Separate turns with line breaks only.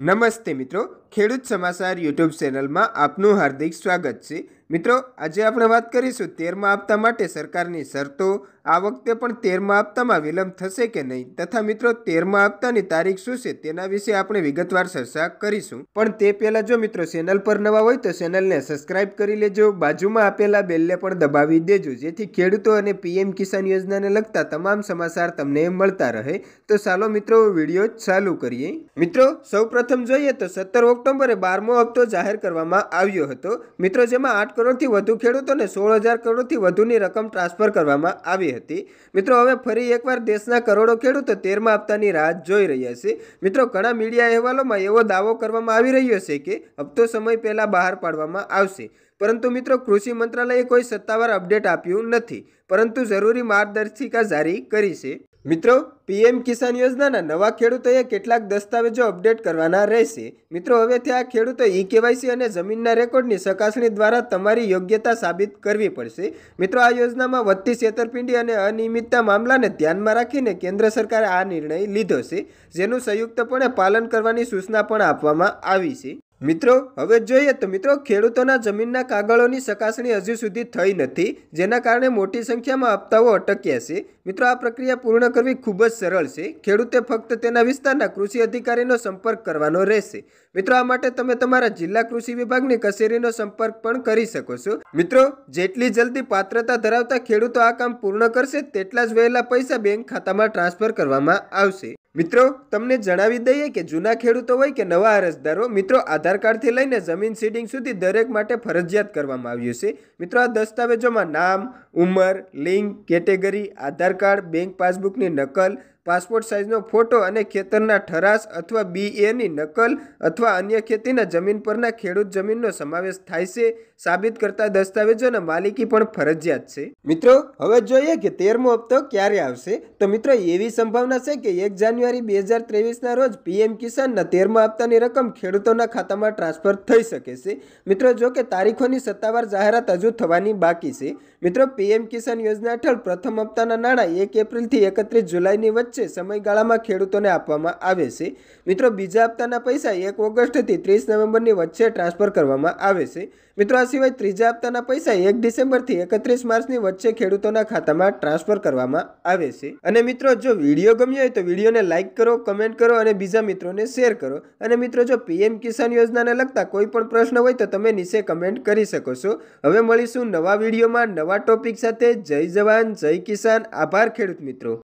નમસ્તે મિત્રો ખેડૂત સમાચાર યુટ્યુબ ચેનલમાં આપનું હાર્દિક સ્વાગત છે મિત્રો આજે આપણે વાત કરીશું તેરમા હપ્તા માટે સરકારની શરતો આ વખતે પણ તેરમા હપ્તામાં વિલંબ થશે કે નહીં તથા મિત્રો તેરમા હપ્તાની તારીખ શું છે તેના વિશે આપણે વિગતવાર ચર્ચા કરીશું પણ તે પહેલાં જો મિત્રો ચેનલ પર નવા હોય તો ચેનલને સબસ્ક્રાઇબ કરી લેજો બાજુમાં આપેલા બેલને પણ દબાવી દેજો જેથી ખેડૂતો અને પીએમ કિસાન યોજનાને લગતા તમામ સમાચાર તમને મળતા રહે તો ચાલો મિત્રો વિડીયો ચાલુ કરીએ મિત્રો સૌપ્રથમ જોઈએ તો સત્તર ઓક્ટોબરે બારમો હપ્તો જાહેર કરવામાં આવ્યો હતો મિત્રો જેમાં આઠ કરોડથી વધુ ખેડૂતોને સોળ હજાર કરોડથી વધુની રકમ ટ્રાન્સફર કરવામાં આવી હતી મિત્રો હવે ફરી એકવાર દેશના કરોડો ખેડૂતો તેરમા હપ્તાની રાહ જોઈ રહ્યા છે મિત્રો ઘણા મીડિયા અહેવાલોમાં એવો દાવો કરવામાં આવી રહ્યો છે કે હપ્તો સમય પહેલાં બહાર પાડવામાં આવશે પરંતુ મિત્રો કૃષિ મંત્રાલયે કોઈ સત્તાવાર અપડેટ આપ્યું નથી પરંતુ જરૂરી માર્ગદર્શિકા જારી કરી છે મિત્રો પીએમ કિસાન યોજનાના નવા ખેડૂતોએ કેટલાક દસ્તાવેજો અપડેટ કરવાના રહેશે મિત્રો હવેથી આ ખેડૂતો ઈ કેવાયસી અને જમીનના રેકોર્ડની ચકાસણી દ્વારા તમારી યોગ્યતા સાબિત કરવી પડશે મિત્રો આ યોજનામાં વધતી છેતરપિંડી અને અનિયમિતતા મામલાને ધ્યાનમાં રાખીને કેન્દ્ર સરકારે આ નિર્ણય લીધો છે જેનું સંયુક્તપણે પાલન કરવાની સૂચના પણ આપવામાં આવી છે મિત્રો હવે જોઈએ તો મિત્રો ખેડૂતોના જમીનના કાગળોની ચકાસણી હજુ સુધી થઈ નથી જેના કારણે મોટી સંખ્યામાં હપ્તાઓ અટક્યા છે મિત્રો આ પ્રક્રિયા પૂર્ણ કરવી ખૂબ જ સરળ છે ખેડૂતે ફક્ત તેના વિસ્તારના કૃષિ અધિકારીનો સંપર્ક કરવાનો રહેશે મિત્રો આ માટે તમે તમારા જિલ્લા કૃષિ વિભાગની કચેરીનો સંપર્ક પણ કરી શકો છો મિત્રો જેટલી જલ્દી પાત્રતા ધરાવતા ખેડૂતો આ કામ પૂર્ણ કરશે તેટલા જ વહેલા પૈસા બેંક ખાતામાં ટ્રાન્સફર કરવામાં આવશે મિત્રો તમને જણાવી દઈએ કે જૂના ખેડૂતો હોય કે નવા અરજદારો મિત્રો આધાર કાર્ડથી લઈને જમીન સીડિંગ સુધી દરેક માટે ફરજિયાત કરવામાં આવ્યું છે મિત્રો આ દસ્તાવેજોમાં નામ ઉંમર લિંગ category Aadhaar Aadhaar card bank પાસબુકની નકલ પાસપોર્ટ સાઇઝનો ફોટો અને ખેતરના ઠરાસ અથવા બી એની નકલ અથવા અન્ય ખેતીના જમીન પરના ખેડૂત જમીનનો સમાવેશ થાય છે સાબિત કરતા દસ્તાવેજોના માલિકી પણ ફરજિયાત છે મિત્રો હવે જોઈએ કે તેરમો હપ્તો ક્યારે આવશે તો મિત્રો એવી સંભાવના છે કે એક જાન્યુઆરી બે હજાર ત્રેવીસના રોજ પીએમ કિસાનના તેરમો હપ્તાની રકમ ખેડૂતોના ખાતામાં ટ્રાન્સફર થઈ શકે છે મિત્રો જો કે તારીખોની સત્તાવાર જાહેરાત હજુ થવાની બાકી છે મિત્રો પીએમ કિસાન યોજના હેઠળ પ્રથમ હપ્તાના નાણાં એક એપ્રિલથી એકત્રીસ જુલાઈની વચ્ચે વચ્ચે સમયગાળામાં ખેડૂતોને આપવામાં આવે છે મિત્રો બીજા હપ્તાના પૈસા એક ઓગસ્ટથી ત્રીસ નવેમ્બરની વચ્ચે ટ્રાન્સફર કરવામાં આવે છે મિત્રો આ સિવાય ત્રીજા હપ્તાના પૈસા એક ડિસેમ્બરથી એકત્રીસ માર્ચની વચ્ચે ખેડૂતોના ખાતામાં ટ્રાન્સફર કરવામાં આવે છે અને મિત્રો જો વિડીયો ગમ્યો હોય તો વિડીયોને લાઇક કરો કમેન્ટ કરો અને બીજા મિત્રોને શેર કરો અને મિત્રો જો પીએમ કિસાન યોજનાને લગતા કોઈ પણ પ્રશ્ન હોય તો તમે નીચે કમેન્ટ કરી શકો છો હવે મળીશું નવા વિડીયોમાં નવા ટોપિક સાથે જય જવાન જય કિસાન આભાર ખેડૂત મિત્રો